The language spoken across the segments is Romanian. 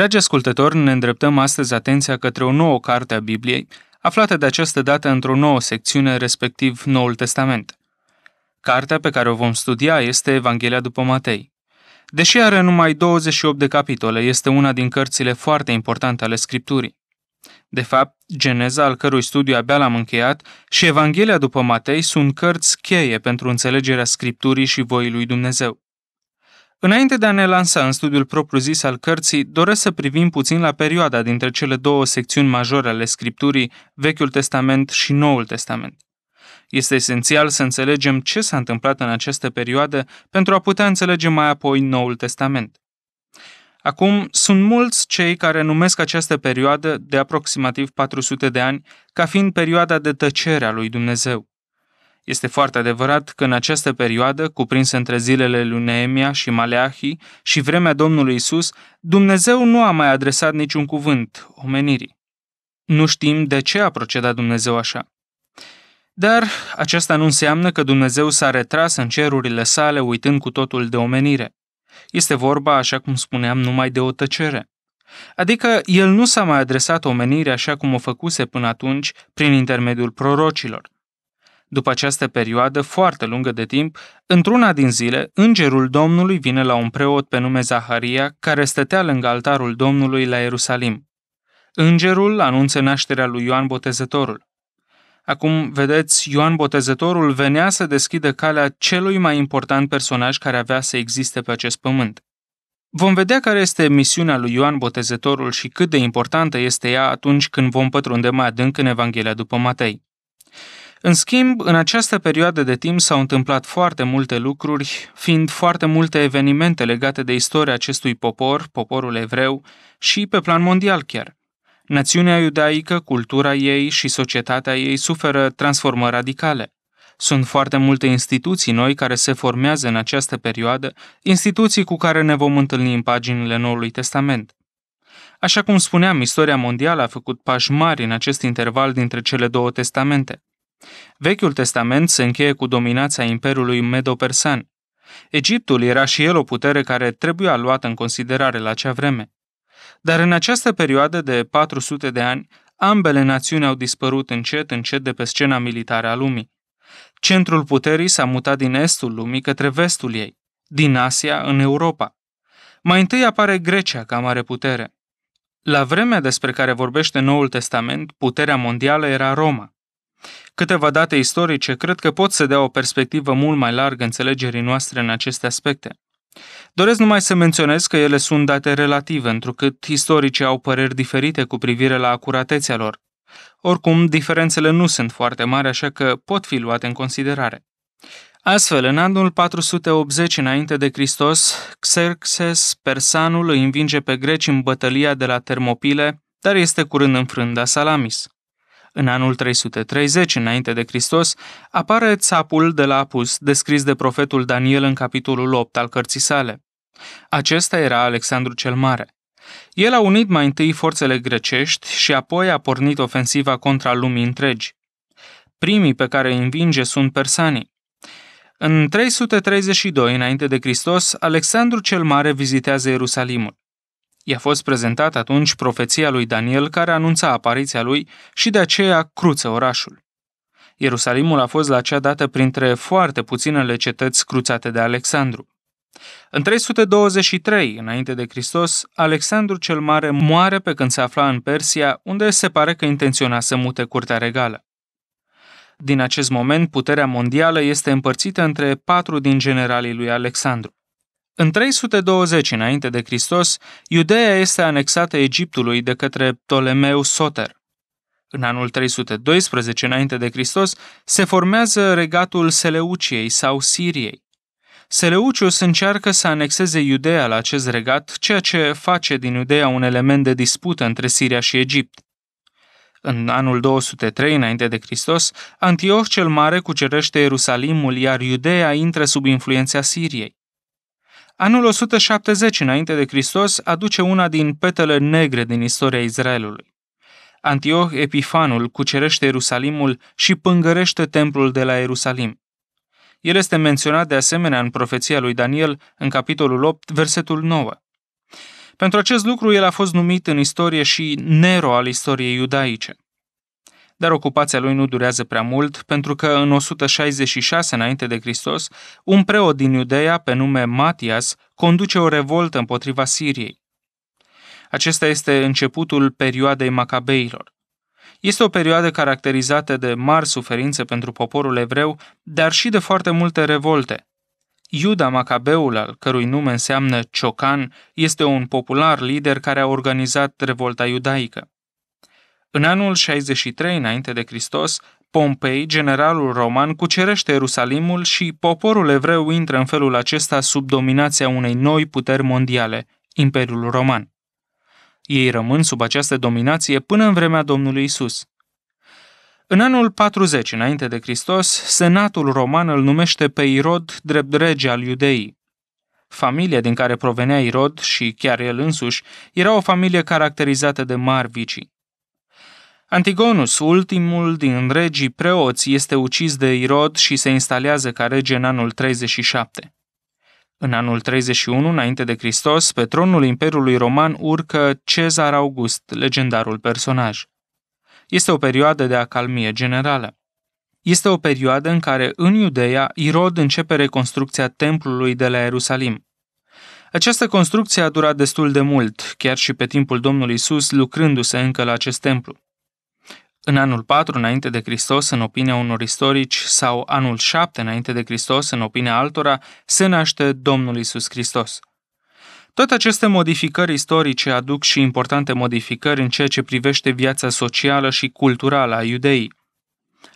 Dragi ascultători, ne îndreptăm astăzi atenția către o nouă carte a Bibliei, aflată de această dată într-o nouă secțiune, respectiv Noul Testament. Cartea pe care o vom studia este Evanghelia după Matei. Deși are numai 28 de capitole, este una din cărțile foarte importante ale Scripturii. De fapt, Geneza, al cărui studiu abia l-am încheiat, și Evanghelia după Matei sunt cărți cheie pentru înțelegerea Scripturii și voii lui Dumnezeu. Înainte de a ne lansa în studiul propriu-zis al cărții, doresc să privim puțin la perioada dintre cele două secțiuni majore ale Scripturii, Vechiul Testament și Noul Testament. Este esențial să înțelegem ce s-a întâmplat în această perioadă pentru a putea înțelege mai apoi Noul Testament. Acum, sunt mulți cei care numesc această perioadă de aproximativ 400 de ani ca fiind perioada de tăcere a lui Dumnezeu. Este foarte adevărat că în această perioadă, cuprinsă între zilele lui Neemia și Maleahi și vremea Domnului Isus, Dumnezeu nu a mai adresat niciun cuvânt omenirii. Nu știm de ce a procedat Dumnezeu așa. Dar aceasta nu înseamnă că Dumnezeu s-a retras în cerurile sale uitând cu totul de omenire. Este vorba, așa cum spuneam, numai de o tăcere. Adică el nu s-a mai adresat omenirii așa cum o făcuse până atunci prin intermediul prorocilor. După această perioadă foarte lungă de timp, într-una din zile, îngerul Domnului vine la un preot pe nume Zaharia, care stătea lângă altarul Domnului la Ierusalim. Îngerul anunță nașterea lui Ioan Botezătorul. Acum, vedeți, Ioan Botezătorul venea să deschidă calea celui mai important personaj care avea să existe pe acest pământ. Vom vedea care este misiunea lui Ioan Botezătorul și cât de importantă este ea atunci când vom pătrunde mai adânc în Evanghelia după Matei. În schimb, în această perioadă de timp s-au întâmplat foarte multe lucruri, fiind foarte multe evenimente legate de istoria acestui popor, poporul evreu, și pe plan mondial chiar. Națiunea iudaică, cultura ei și societatea ei suferă transformări radicale. Sunt foarte multe instituții noi care se formează în această perioadă, instituții cu care ne vom întâlni în paginile Noului Testament. Așa cum spuneam, istoria mondială a făcut pași mari în acest interval dintre cele două testamente. Vechiul Testament se încheie cu dominația Imperiului Medo-Persan. Egiptul era și el o putere care trebuia luată în considerare la acea vreme. Dar în această perioadă de 400 de ani, ambele națiuni au dispărut încet, încet de pe scena militară a lumii. Centrul puterii s-a mutat din estul lumii către vestul ei, din Asia în Europa. Mai întâi apare Grecia ca mare putere. La vremea despre care vorbește Noul Testament, puterea mondială era Roma. Câteva date istorice cred că pot să dea o perspectivă mult mai largă înțelegerii noastre în aceste aspecte. Doresc numai să menționez că ele sunt date relative, întrucât istoricii au păreri diferite cu privire la acuratețea lor. Oricum, diferențele nu sunt foarte mari, așa că pot fi luate în considerare. Astfel, în anul 480 înainte de Hristos, Xerxes Persanul îi învinge pe greci în bătălia de la Termopile, dar este curând înfrânt la Salamis. În anul 330 înainte de Hristos apare țapul de la Apus, descris de profetul Daniel în capitolul 8 al cărții sale. Acesta era Alexandru cel Mare. El a unit mai întâi forțele grecești și apoi a pornit ofensiva contra lumii întregi. Primii pe care îi învinge sunt persanii. În 332 înainte de Hristos, Alexandru cel Mare vizitează Ierusalimul. I-a fost prezentată atunci profeția lui Daniel care anunța apariția lui și de aceea cruță orașul. Ierusalimul a fost la acea dată printre foarte puținele cetăți cruțate de Alexandru. În 323 înainte de Hristos, Alexandru cel Mare moare pe când se afla în Persia, unde se pare că intenționa să mute curtea regală. Din acest moment, puterea mondială este împărțită între patru din generalii lui Alexandru. În 320 înainte de Hristos, Iudeea este anexată Egiptului de către Ptolemeu Soter. În anul 312 înainte de Hristos se formează regatul Seleuciei sau Siriei. Seleucius încearcă să anexeze Iudeea la acest regat, ceea ce face din Iudeea un element de dispută între Siria și Egipt. În anul 203 înainte de Hristos, Antioch cel Mare cucerește Ierusalimul, iar Iudeea intră sub influența Siriei. Anul 170 înainte de Hristos aduce una din petele negre din istoria Israelului. Antioh Epifanul cucerește Ierusalimul și pângărește templul de la Ierusalim. El este menționat de asemenea în profeția lui Daniel, în capitolul 8, versetul 9. Pentru acest lucru, el a fost numit în istorie și Nero al istoriei iudaice dar ocupația lui nu durează prea mult, pentru că în 166 înainte de Hristos, un preot din Iudeea pe nume Matias conduce o revoltă împotriva Siriei. Acesta este începutul perioadei Macabeilor. Este o perioadă caracterizată de mari suferințe pentru poporul evreu, dar și de foarte multe revolte. Iuda Macabeul, al cărui nume înseamnă Ciocan, este un popular lider care a organizat revolta iudaică. În anul 63 înainte de Hristos, Pompei, generalul roman, cucerește Ierusalimul și poporul evreu intră în felul acesta sub dominația unei noi puteri mondiale, Imperiul Roman. Ei rămân sub această dominație până în vremea Domnului Isus. În anul 40 înainte de Hristos, senatul roman îl numește pe Irod drept rege al Iudeii. Familia din care provenea Irod și chiar el însuși era o familie caracterizată de mari vicii. Antigonus, ultimul din regii preoți, este ucis de Irod și se instalează ca rege în anul 37. În anul 31, înainte de Hristos, pe tronul Imperiului Roman urcă Cezar August, legendarul personaj. Este o perioadă de acalmie generală. Este o perioadă în care, în Iudeea, Irod începe reconstrucția templului de la Ierusalim. Această construcție a durat destul de mult, chiar și pe timpul Domnului Isus, lucrându-se încă la acest templu. În anul 4 înainte de Hristos, în opinia unor istorici, sau anul 7 înainte de Hristos, în opinia altora, se naște Domnul Isus Hristos. Toate aceste modificări istorice aduc și importante modificări în ceea ce privește viața socială și culturală a iudeii.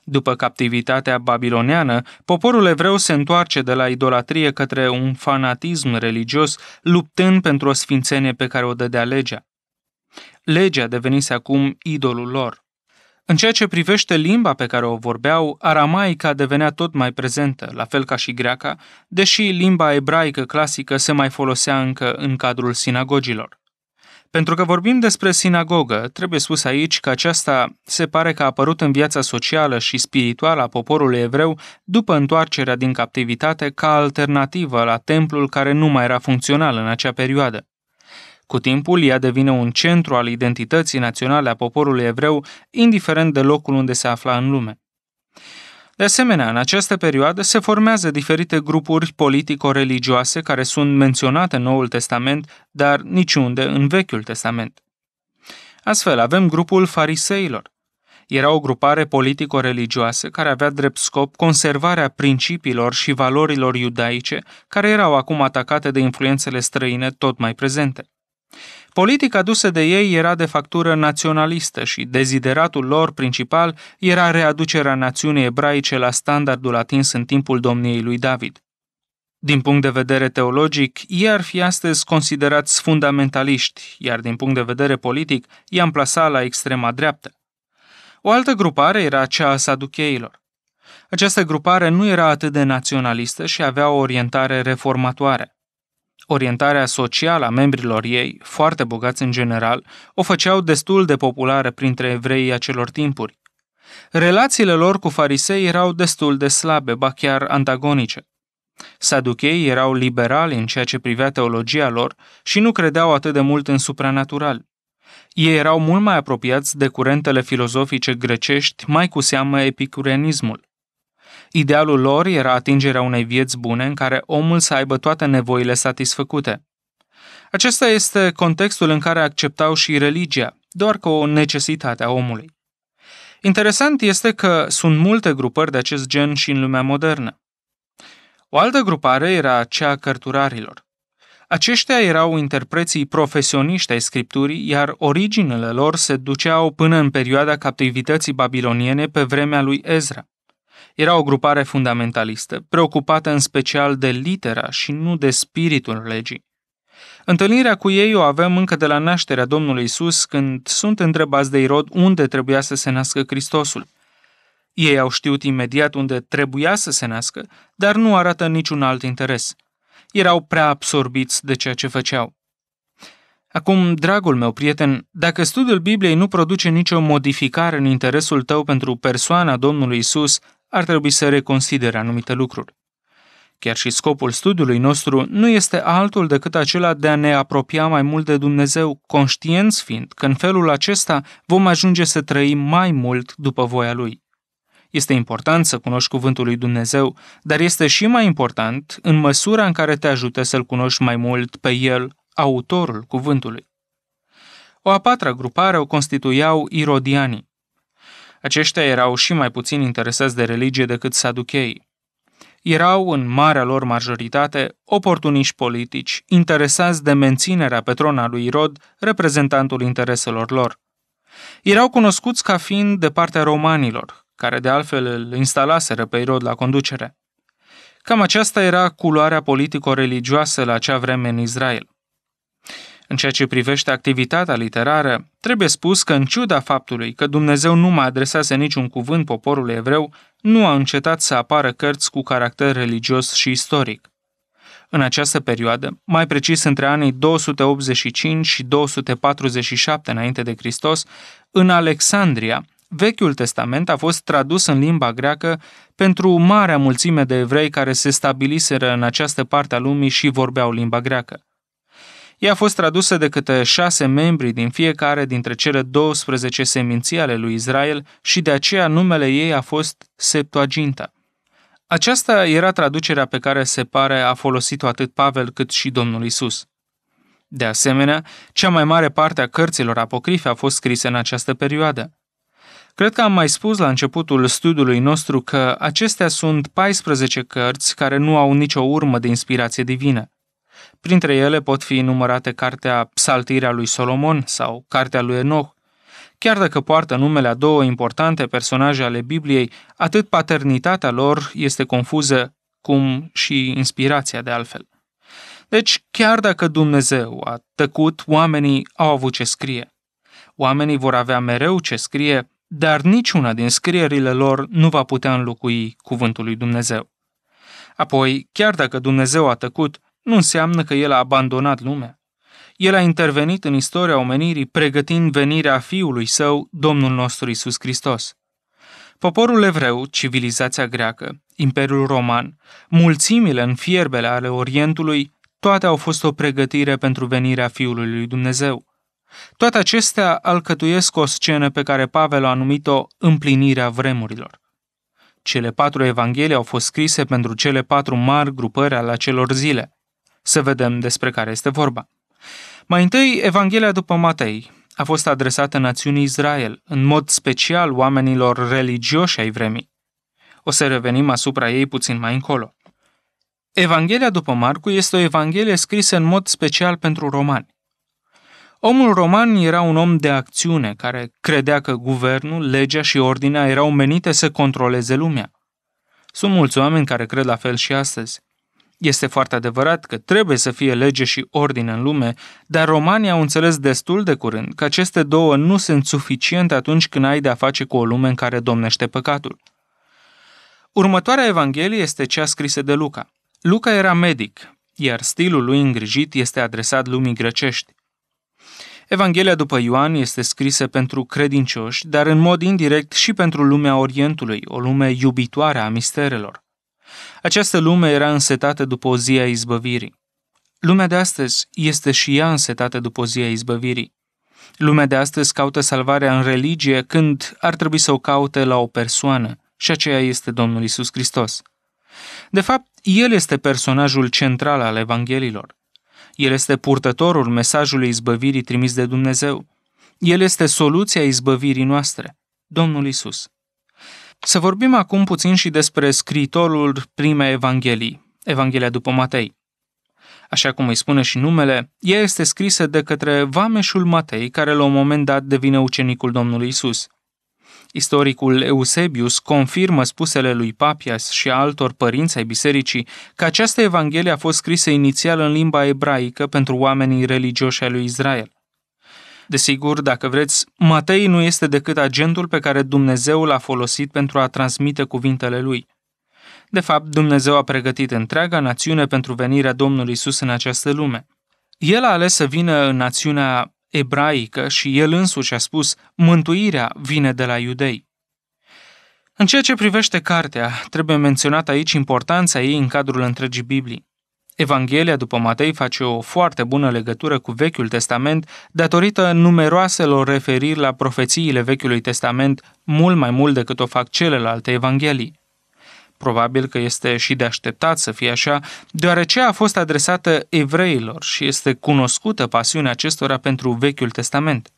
După captivitatea babiloneană, poporul evreu se întoarce de la idolatrie către un fanatism religios, luptând pentru o sfințenie pe care o dădea legea. Legea devenise acum idolul lor. În ceea ce privește limba pe care o vorbeau, aramaica devenea tot mai prezentă, la fel ca și greaca, deși limba ebraică clasică se mai folosea încă în cadrul sinagogilor. Pentru că vorbim despre sinagogă, trebuie spus aici că aceasta se pare că a apărut în viața socială și spirituală a poporului evreu după întoarcerea din captivitate ca alternativă la templul care nu mai era funcțional în acea perioadă. Cu timpul, ea devine un centru al identității naționale a poporului evreu, indiferent de locul unde se afla în lume. De asemenea, în această perioadă se formează diferite grupuri politico-religioase care sunt menționate în Noul Testament, dar niciunde în Vechiul Testament. Astfel, avem grupul fariseilor. Era o grupare politico-religioasă care avea drept scop conservarea principiilor și valorilor iudaice, care erau acum atacate de influențele străine tot mai prezente. Politica dusă de ei era de factură naționalistă și dezideratul lor principal era readucerea națiunii ebraice la standardul atins în timpul domniei lui David. Din punct de vedere teologic, ei ar fi astăzi considerați fundamentaliști, iar din punct de vedere politic, i-am plasat la extrema dreaptă. O altă grupare era cea a saducheilor. Această grupare nu era atât de naționalistă și avea o orientare reformatoare. Orientarea socială a membrilor ei, foarte bogați în general, o făceau destul de populară printre evreii acelor timpuri. Relațiile lor cu farisei erau destul de slabe, ba chiar antagonice. Saducheii erau liberali în ceea ce privea teologia lor și nu credeau atât de mult în supranatural. Ei erau mult mai apropiați de curentele filozofice grecești, mai cu seamă epicureanismul. Idealul lor era atingerea unei vieți bune în care omul să aibă toate nevoile satisfăcute. Acesta este contextul în care acceptau și religia, doar ca o necesitate a omului. Interesant este că sunt multe grupări de acest gen și în lumea modernă. O altă grupare era cea a cărturarilor. Aceștia erau interpreții profesioniști ai scripturii, iar originele lor se duceau până în perioada captivității babiloniene pe vremea lui Ezra. Era o grupare fundamentalistă, preocupată în special de litera și nu de spiritul legii. Întâlnirea cu ei o avem încă de la nașterea Domnului Isus, când sunt întrebați de Irod unde trebuia să se nască Hristosul. Ei au știut imediat unde trebuia să se nască, dar nu arată niciun alt interes. Erau prea absorbiți de ceea ce făceau. Acum, dragul meu prieten, dacă studiul Bibliei nu produce nicio modificare în interesul tău pentru persoana Domnului Isus, ar trebui să reconsidere anumite lucruri. Chiar și scopul studiului nostru nu este altul decât acela de a ne apropia mai mult de Dumnezeu, conștienți fiind că în felul acesta vom ajunge să trăim mai mult după voia Lui. Este important să cunoști cuvântul lui Dumnezeu, dar este și mai important în măsura în care te ajută să-L cunoști mai mult pe El, autorul cuvântului. O a patra grupare o constituiau irodianii. Aceștia erau și mai puțin interesați de religie decât saducheii. Erau, în marea lor majoritate, oportuniști politici, interesați de menținerea pe trona lui Irod, reprezentantul intereselor lor. Erau cunoscuți ca fiind de partea romanilor, care de altfel îl instalaseră pe Irod la conducere. Cam aceasta era culoarea politico-religioasă la acea vreme în Israel. În ceea ce privește activitatea literară, trebuie spus că, în ciuda faptului că Dumnezeu nu mai adresase niciun cuvânt poporului evreu, nu a încetat să apară cărți cu caracter religios și istoric. În această perioadă, mai precis între anii 285 și 247 înainte de Hristos, în Alexandria, Vechiul Testament a fost tradus în limba greacă pentru marea mulțime de evrei care se stabiliseră în această parte a lumii și vorbeau limba greacă. Ea a fost tradusă de câte șase membri din fiecare dintre cele 12 seminții ale lui Israel și de aceea numele ei a fost Septuaginta. Aceasta era traducerea pe care se pare a folosit-o atât Pavel cât și Domnul Isus. De asemenea, cea mai mare parte a cărților apocrife a fost scrise în această perioadă. Cred că am mai spus la începutul studiului nostru că acestea sunt 14 cărți care nu au nicio urmă de inspirație divină. Printre ele pot fi numărate cartea Psaltirea lui Solomon sau cartea lui Enoch, Chiar dacă poartă numele a două importante personaje ale Bibliei, atât paternitatea lor este confuză, cum și inspirația de altfel. Deci, chiar dacă Dumnezeu a tăcut, oamenii au avut ce scrie. Oamenii vor avea mereu ce scrie, dar niciuna din scrierile lor nu va putea înlocui cuvântul lui Dumnezeu. Apoi, chiar dacă Dumnezeu a tăcut, nu înseamnă că el a abandonat lumea. El a intervenit în istoria omenirii, pregătind venirea fiului său, Domnul nostru Isus Hristos. Poporul evreu, civilizația greacă, Imperiul Roman, mulțimile în fierbele ale Orientului, toate au fost o pregătire pentru venirea Fiului lui Dumnezeu. Toate acestea alcătuiesc o scenă pe care Pavel a numit-o împlinirea vremurilor. Cele patru evanghelii au fost scrise pentru cele patru mari grupări ale acelor zile. Să vedem despre care este vorba. Mai întâi, Evanghelia după Matei a fost adresată națiunii Israel, în mod special oamenilor religioși ai vremii. O să revenim asupra ei puțin mai încolo. Evanghelia după Marcu este o evanghelie scrisă în mod special pentru romani. Omul roman era un om de acțiune care credea că guvernul, legea și ordinea erau menite să controleze lumea. Sunt mulți oameni care cred la fel și astăzi. Este foarte adevărat că trebuie să fie lege și ordine în lume, dar romanii au înțeles destul de curând că aceste două nu sunt suficiente atunci când ai de-a face cu o lume în care domnește păcatul. Următoarea Evanghelie este cea scrisă de Luca. Luca era medic, iar stilul lui îngrijit este adresat lumii grecești. Evanghelia după Ioan este scrisă pentru credincioși, dar în mod indirect și pentru lumea Orientului, o lume iubitoare a misterelor. Această lume era însetată după o zi a izbăvirii. Lumea de astăzi este și ea însetată după o zi a izbăvirii. Lumea de astăzi caută salvarea în religie când ar trebui să o caute la o persoană, și aceea este Domnul Isus Hristos. De fapt, El este personajul central al Evanghelilor. El este purtătorul mesajului izbăvirii trimis de Dumnezeu. El este soluția izbăvirii noastre, Domnul Isus. Să vorbim acum puțin și despre scritorul primei Evanghelii, Evanghelia după Matei. Așa cum îi spune și numele, ea este scrisă de către vameșul Matei, care la un moment dat devine ucenicul Domnului Isus. Istoricul Eusebius confirmă spusele lui Papias și a altor părinți ai bisericii că această evanghelie a fost scrisă inițial în limba ebraică pentru oamenii religioși ai lui Israel. Desigur, dacă vreți, Matei nu este decât agentul pe care Dumnezeu l-a folosit pentru a transmite cuvintele lui. De fapt, Dumnezeu a pregătit întreaga națiune pentru venirea Domnului Isus în această lume. El a ales să vină în națiunea ebraică și el însuși a spus, mântuirea vine de la iudei. În ceea ce privește cartea, trebuie menționat aici importanța ei în cadrul întregii Biblii. Evanghelia după Matei face o foarte bună legătură cu Vechiul Testament datorită numeroaselor referiri la profețiile Vechiului Testament mult mai mult decât o fac celelalte evanghelii. Probabil că este și de așteptat să fie așa, deoarece a fost adresată evreilor și este cunoscută pasiunea acestora pentru Vechiul Testament.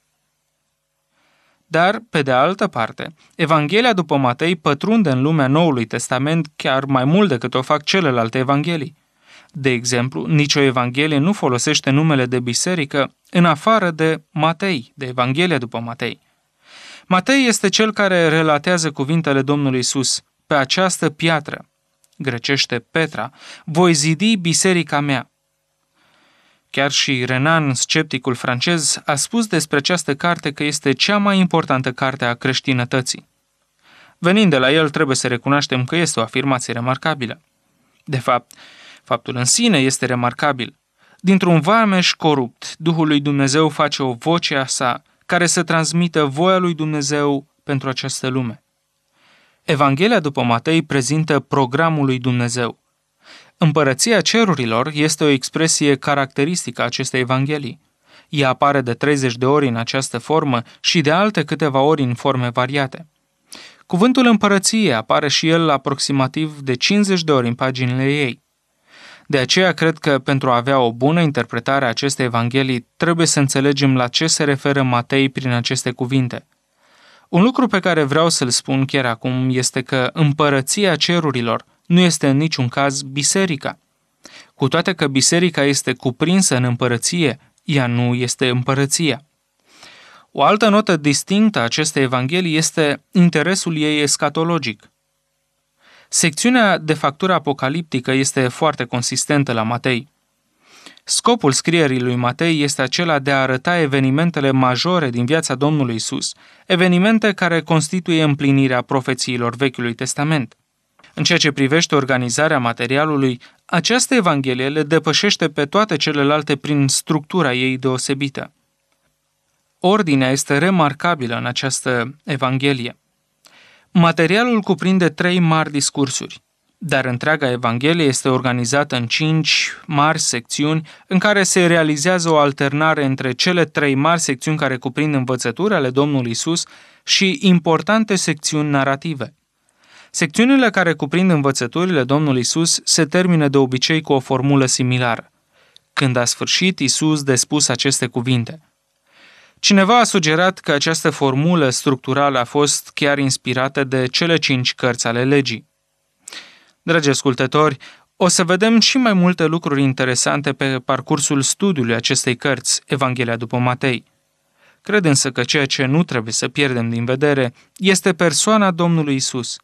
Dar, pe de altă parte, Evanghelia după Matei pătrunde în lumea Noului Testament chiar mai mult decât o fac celelalte evanghelii. De exemplu, nicio evanghelie nu folosește numele de biserică în afară de Matei, de Evanghelia după Matei. Matei este cel care relatează cuvintele Domnului Isus: Pe această piatră, grecește Petra, voi zidi biserica mea. Chiar și Renan, scepticul francez, a spus despre această carte că este cea mai importantă carte a creștinătății. Venind de la el, trebuie să recunoaștem că este o afirmație remarcabilă. De fapt, Faptul în sine este remarcabil. Dintr-un varmeș corupt, Duhul lui Dumnezeu face o voce a sa care să transmită voia lui Dumnezeu pentru această lume. Evanghelia după Matei prezintă programul lui Dumnezeu. Împărăția cerurilor este o expresie caracteristică a acestei Evanghelii. Ea apare de 30 de ori în această formă și de alte câteva ori în forme variate. Cuvântul împărăție apare și el aproximativ de 50 de ori în paginile ei. De aceea cred că pentru a avea o bună interpretare a acestei Evanghelii trebuie să înțelegem la ce se referă Matei prin aceste cuvinte. Un lucru pe care vreau să-l spun chiar acum este că împărăția cerurilor nu este în niciun caz biserica. Cu toate că biserica este cuprinsă în împărăție, ea nu este împărăția. O altă notă distinctă a acestei evanghelii este interesul ei escatologic – Secțiunea de factură apocaliptică este foarte consistentă la Matei. Scopul scrierii lui Matei este acela de a arăta evenimentele majore din viața Domnului Isus, evenimente care constituie împlinirea profețiilor Vechiului Testament. În ceea ce privește organizarea materialului, această Evanghelie le depășește pe toate celelalte prin structura ei deosebită. Ordinea este remarcabilă în această Evanghelie. Materialul cuprinde trei mari discursuri, dar întreaga Evanghelie este organizată în cinci mari secțiuni în care se realizează o alternare între cele trei mari secțiuni care cuprind învățături ale Domnului Isus și importante secțiuni narrative. Secțiunile care cuprind învățăturile Domnului Isus se termină de obicei cu o formulă similară. Când a sfârșit, Isus despus aceste cuvinte – Cineva a sugerat că această formulă structurală a fost chiar inspirată de cele cinci cărți ale legii. Dragi ascultători, o să vedem și mai multe lucruri interesante pe parcursul studiului acestei cărți, Evanghelia după Matei. Cred însă că ceea ce nu trebuie să pierdem din vedere este persoana Domnului Isus.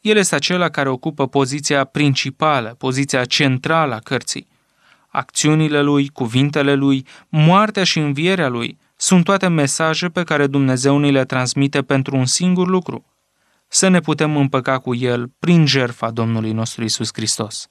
El este acela care ocupă poziția principală, poziția centrală a cărții. Acțiunile lui, cuvintele lui, moartea și învierea lui – sunt toate mesaje pe care Dumnezeu ni le transmite pentru un singur lucru, să ne putem împăca cu El prin jertfa Domnului nostru Isus Hristos.